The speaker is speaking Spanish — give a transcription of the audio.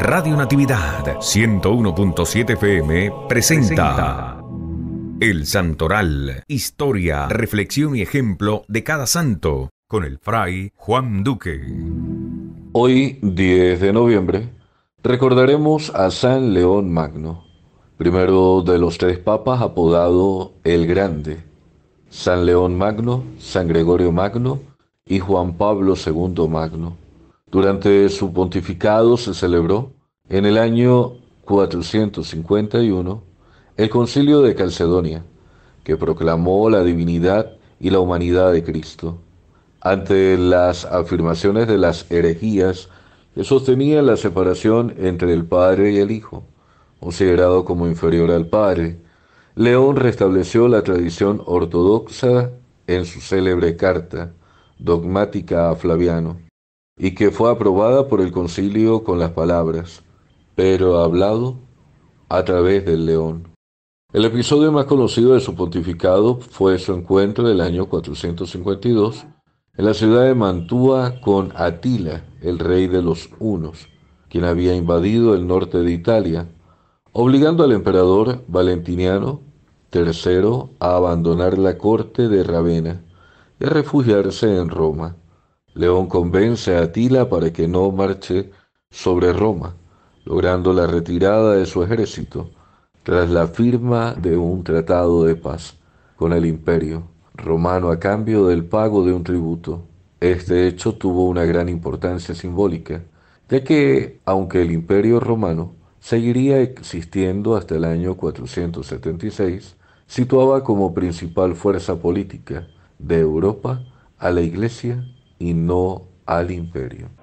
Radio Natividad 101.7 FM presenta El Santoral, historia, reflexión y ejemplo de cada santo, con el fray Juan Duque. Hoy, 10 de noviembre, recordaremos a San León Magno, primero de los tres papas apodado El Grande, San León Magno, San Gregorio Magno y Juan Pablo II Magno durante su pontificado se celebró en el año 451 el concilio de Calcedonia, que proclamó la divinidad y la humanidad de Cristo. Ante las afirmaciones de las herejías que sostenían la separación entre el Padre y el Hijo, considerado como inferior al Padre, León restableció la tradición ortodoxa en su célebre carta dogmática a Flaviano y que fue aprobada por el concilio con las palabras, pero hablado a través del león. El episodio más conocido de su pontificado fue su encuentro del año 452 en la ciudad de Mantua con Atila, el rey de los Hunos, quien había invadido el norte de Italia, obligando al emperador Valentiniano III a abandonar la corte de Ravenna y refugiarse en Roma. León convence a Atila para que no marche sobre Roma, logrando la retirada de su ejército tras la firma de un tratado de paz con el imperio romano a cambio del pago de un tributo. Este hecho tuvo una gran importancia simbólica, ya que aunque el imperio romano seguiría existiendo hasta el año 476, situaba como principal fuerza política de Europa a la Iglesia y no al imperio.